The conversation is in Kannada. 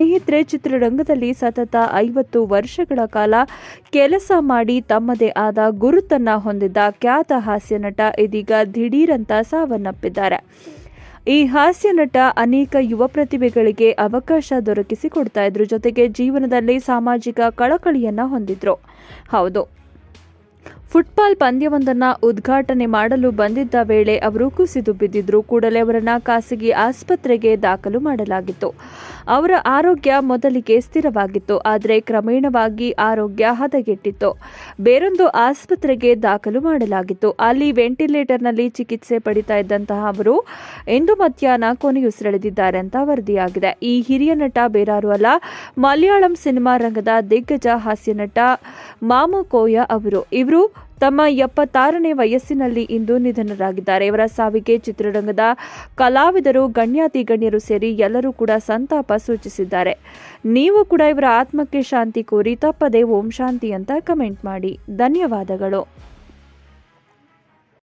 ಸ್ನೇಹಿತರೆ ಚಿತ್ರರಂಗದಲ್ಲಿ ಸತತ ಐವತ್ತು ವರ್ಷಗಳ ಕಾಲ ಕೆಲಸ ಮಾಡಿ ತಮ್ಮದೇ ಆದ ಗುರುತನ್ನ ಹೊಂದಿದ್ದ ಖ್ಯಾತ ಹಾಸ್ಯ ನಟ ಇದೀಗ ದಿಢೀರಂತ ಸಾವನ್ನಪ್ಪಿದ್ದಾರೆ ಈ ಹಾಸ್ಯ ನಟ ಅನೇಕ ಯುವ ಪ್ರತಿಭೆಗಳಿಗೆ ಅವಕಾಶ ದೊರಕಿಸಿಕೊಡ್ತಾ ಇದ್ರು ಜೊತೆಗೆ ಜೀವನದಲ್ಲಿ ಸಾಮಾಜಿಕ ಕಳಕಳಿಯನ್ನ ಹೊಂದಿದ್ರು ಹೌದು ಫುಟ್ಬಾಲ್ ಪಂದ್ಯವೊಂದನ್ನು ಉದ್ಘಾಟನೆ ಮಾಡಲು ಬಂದಿದ್ದ ವೇಳೆ ಅವರು ಕುಸಿದು ಬಿದ್ದಿದ್ರು ಕೂಡಲೇ ಅವರನ್ನು ಖಾಸಗಿ ಆಸ್ಪತ್ರೆಗೆ ದಾಖಲು ಮಾಡಲಾಗಿತ್ತು ಅವರ ಆರೋಗ್ಯ ಮೊದಲಿಗೆ ಸ್ಥಿರವಾಗಿತ್ತು ಆದರೆ ಕ್ರಮೇಣವಾಗಿ ಆರೋಗ್ಯ ಹದಗೆಟ್ಟಿತ್ತು ಬೇರೊಂದು ಆಸ್ಪತ್ರೆಗೆ ದಾಖಲು ಮಾಡಲಾಗಿತ್ತು ಅಲ್ಲಿ ವೆಂಟಿಲೇಟರ್ನಲ್ಲಿ ಚಿಕಿತ್ಸೆ ಪಡಿತಾ ಇದ್ದಂತಹ ಅವರು ಇಂದು ಮಧ್ಯಾಹ್ನ ಕೊನೆಯುಸಿರೆಳೆದಿದ್ದಾರೆ ಅಂತ ವರದಿಯಾಗಿದೆ ಈ ಹಿರಿಯ ನಟ ಬೇರಾರು ಅಲ್ಲ ಮಲಯಾಳಂ ಸಿನಿಮಾ ರಂಗದ ದಿಗ್ಗಜ ಹಾಸ್ಯ ನಟ ಮಾಮಕೋಯ ಅವರು ಇವರು ತಮ್ಮ ಎಪ್ಪತ್ತಾರನೇ ವಯಸ್ಸಿನಲ್ಲಿ ಇಂದು ನಿಧನರಾಗಿದ್ದಾರೆ ಇವರ ಸಾವಿಗೆ ಚಿತ್ರರಂಗದ ಕಲಾವಿದರು ಗಣ್ಯಾತಿ ಗಣ್ಯರು ಸೇರಿ ಎಲ್ಲರೂ ಕೂಡ ಸಂತಾಪ ಸೂಚಿಸಿದ್ದಾರೆ ನೀವು ಕೂಡ ಇವರ ಆತ್ಮಕ್ಕೆ ಶಾಂತಿ ಕೋರಿ ತಪ್ಪದೇ ಓಂ ಶಾಂತಿ ಅಂತ ಕಮೆಂಟ್ ಮಾಡಿ ಧನ್ಯವಾದಗಳು